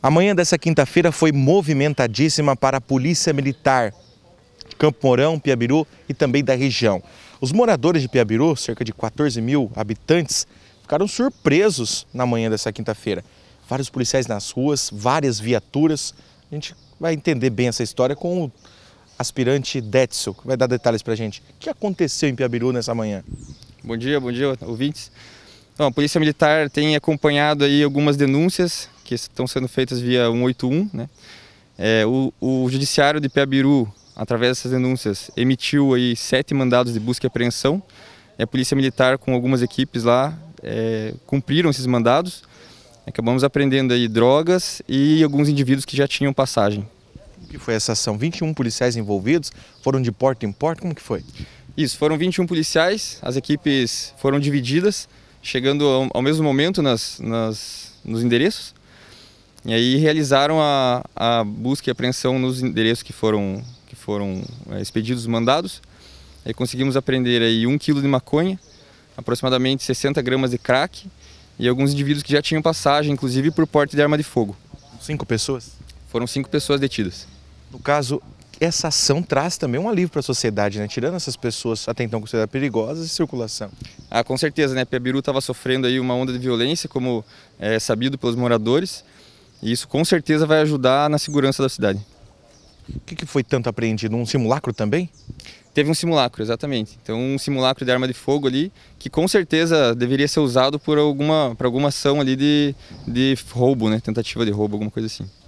A manhã dessa quinta-feira foi movimentadíssima para a Polícia Militar de Campo Mourão, Piabiru e também da região. Os moradores de Piabiru, cerca de 14 mil habitantes, ficaram surpresos na manhã dessa quinta-feira. Vários policiais nas ruas, várias viaturas. A gente vai entender bem essa história com o aspirante Detzel, que vai dar detalhes para a gente. O que aconteceu em Piabiru nessa manhã? Bom dia, bom dia, ouvintes. Bom, a Polícia Militar tem acompanhado aí algumas denúncias que estão sendo feitas via 181. Né? É, o, o, Judiciário de Piabiru, através dessas denúncias, emitiu aí sete mandados de busca e apreensão. E a Polícia Militar, com algumas equipes lá, é, cumpriram esses mandados. Acabamos apreendendo aí drogas e alguns indivíduos que já tinham passagem. O que foi essa ação? 21 policiais envolvidos? Foram de porta em porta? Como que foi? Isso, foram 21 policiais, as equipes foram divididas chegando ao, ao mesmo momento nas, nas, nos endereços. E aí realizaram a, a busca e apreensão nos endereços que foram, que foram é, expedidos mandados. Aí conseguimos apreender aí um quilo de maconha, aproximadamente 60 gramas de crack e alguns indivíduos que já tinham passagem, inclusive por porte de arma de fogo. Cinco pessoas? Foram cinco pessoas detidas. No caso, essa ação traz também um alívio para a sociedade, né? Tirando essas pessoas até então consideradas perigosas de circulação. Ah, com certeza, né? Piabiru estava sofrendo aí uma onda de violência, como é sabido pelos moradores, e isso com certeza vai ajudar na segurança da cidade. O que, que foi tanto apreendido? Um simulacro também? Teve um simulacro, exatamente. Então, um simulacro de arma de fogo ali, que com certeza deveria ser usado por alguma, alguma ação ali de, de roubo, né? Tentativa de roubo, alguma coisa assim.